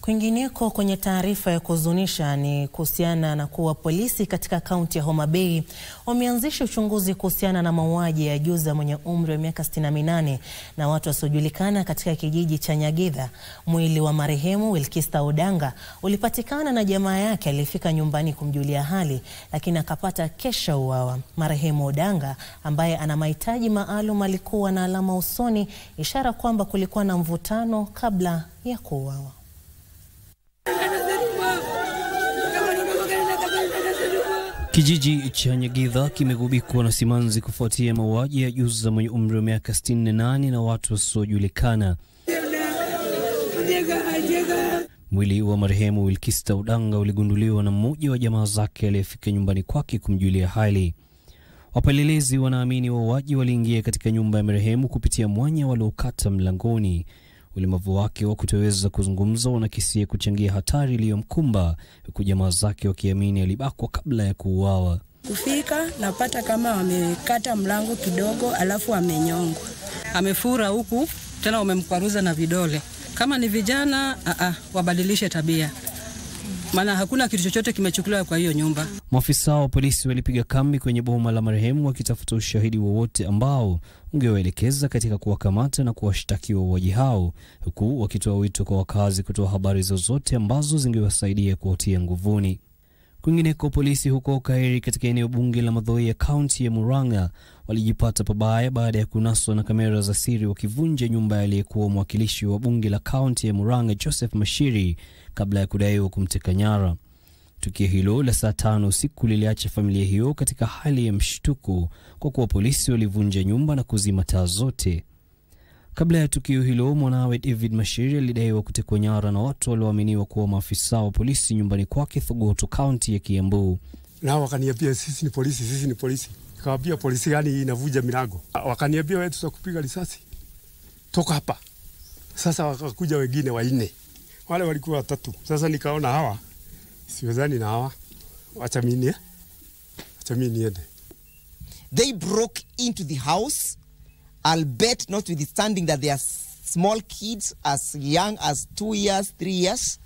Kwingineko kwenye taarifa ya kuhuzunisha ni kuhusiana na kuwa polisi katika kaunti ya Homa Bay wameanzisha uchunguzi kuhusiana na mauaji ya juza mwenye umri wa miaka 68 na watu wasiojulikana katika kijiji cha Nyagidha. Mwili wa marehemu Wilkista Odanga ulipatikana na jamaa yake aliyefika nyumbani kumjulia hali, lakini akapata kesha uawa. Marehemu Odanga ambaye ana mahitaji maalum alikuwa na alama usoni, ishara kwamba kulikuwa na mvutano kabla ya kuuawa. Kijiji cha Nyegidha kimegubikwa na simanzi kufuatia mauaji ya juza mwenye umri wa miaka 68 na watu wasiojulikana. Mwili wa marehemu Wilkista Udanga uligunduliwa na mmoja wa jamaa zake aliyefika nyumbani kwake kumjulia hali. Wapelelezi wanaamini wauaji waliingia katika nyumba ya marehemu kupitia mwanya waliokata mlangoni. Ulemavu wake wa kutoweza kuzungumza unakisia kuchangia hatari iliyomkumba huku jamaa zake wakiamini alibakwa kabla ya kuuawa. Kufika napata kama wamekata mlango kidogo, alafu amenyongwa, amefura huku tena wamemkwaruza na vidole. Kama ni vijana a-a, ah, ah, wabadilishe tabia maana hakuna kitu chochote kimechukuliwa kwa hiyo nyumba. Maafisa wa polisi walipiga kambi kwenye boma la marehemu wakitafuta ushahidi wowote ambao ungewaelekeza katika kuwakamata na kuwashtaki wauaji hao, huku wakitoa wito kwa wakazi kutoa habari zozote ambazo zingewasaidia kuwatia nguvuni. Kwingineko, polisi huko Kaeri katika eneo bunge la madhoi ya kaunti ya Murang'a walijipata pabaya baada ya kunaswa na kamera za siri wakivunja nyumba ya aliyekuwa mwakilishi wa bunge la kaunti ya Murang'a Joseph Mashiri kabla ya kudaiwa kumteka nyara. Tukio hilo la saa tano usiku liliacha familia hiyo katika hali ya mshtuko kwa kuwa polisi walivunja nyumba na kuzima taa zote. Kabla ya tukio hilo, mwanawe David Mashiri alidaiwa kutekwa nyara na watu walioaminiwa kuwa maafisa wa polisi nyumbani kwake Thogoto, kaunti ya Kiambu. Nao wakaniambia sisi ni polisi, sisi ni polisi. Nikamwambia polisi gani inavuja milango? Wakaniambia wewe, tutakupiga risasi, toka hapa. Sasa wakakuja wengine wanne, wale walikuwa watatu. Sasa nikaona hawa siwezani na hawa, wacha mimi wacha mimi niende. They broke into the house, albeit notwithstanding that they are small kids as young as two years, three years,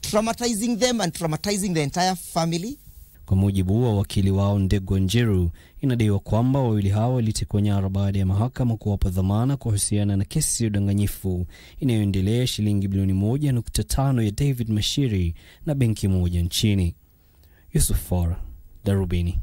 traumatizing them and traumatizing the entire family. Kwa mujibu wa wakili wao Ndegwa Njeru, inadaiwa kwamba wawili hao walitekwa nyara baada ya mahakama kuwapa dhamana kuhusiana na kesi ya udanganyifu inayoendelea shilingi bilioni 1.5 ya David Mashiri na benki moja nchini. Yusuf Fora, Darubini.